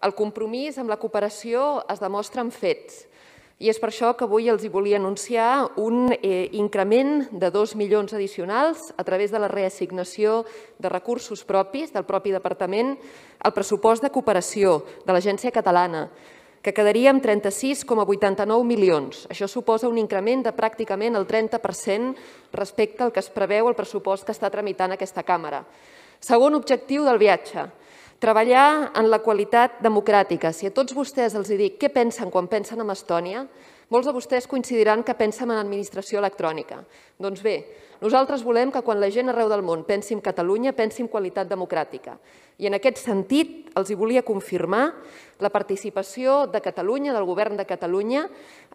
El compromís amb la cooperació es demostra amb fets, i és per això que avui els volia anunciar un eh, increment de 2 milions addicionals a través de la reassignació de recursos propis del propi departament al pressupost de cooperació de l'Agència Catalana, que quedaria amb 36,89 milions. Això suposa un increment de pràcticament el 30% respecte al que es preveu el pressupost que està tramitant aquesta Càmera. Segon objectiu del viatge, treballar en la qualitat democràtica. Si a tots vostès els dic què pensen quan pensen en Estònia, molts de vostès coincidiran que pensen en administració electrònica. Doncs bé, nosaltres volem que quan la gent arreu del món pensi en Catalunya, pensi en qualitat democràtica. I en aquest sentit els hi volia confirmar la participació de Catalunya, del govern de Catalunya,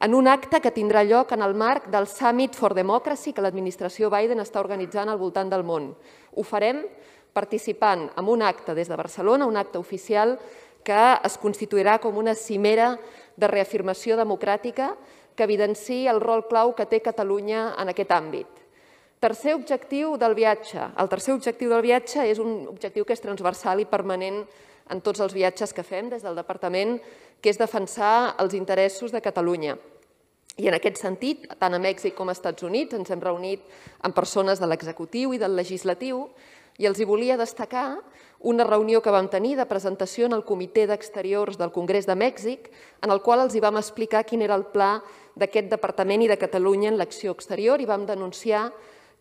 en un acte que tindrà lloc en el marc del Summit for Democracy que l'administració Biden està organitzant al voltant del món. Ho farem participant en un acte des de Barcelona, un acte oficial que es constituirà com una cimera de reafirmació democràtica que evidenciï el rol clau que té Catalunya en aquest àmbit. Tercer objectiu del viatge. El tercer objectiu del viatge és un objectiu que és transversal i permanent en tots els viatges que fem des del Departament, que és defensar els interessos de Catalunya. I en aquest sentit, tant a Mèxic com a Estats Units, ens hem reunit amb persones de l'executiu i del legislatiu i els hi volia destacar una reunió que vam tenir de presentació en el Comitè d'Exteriors del Congrés de Mèxic, en el qual els hi vam explicar quin era el pla d'aquest departament i de Catalunya en l'acció exterior i vam denunciar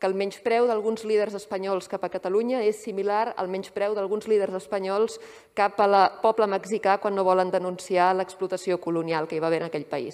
que el menyspreu d'alguns líders espanyols cap a Catalunya és similar al menyspreu d'alguns líders espanyols cap al poble mexicà quan no volen denunciar l'explotació colonial que hi va haver en aquell país.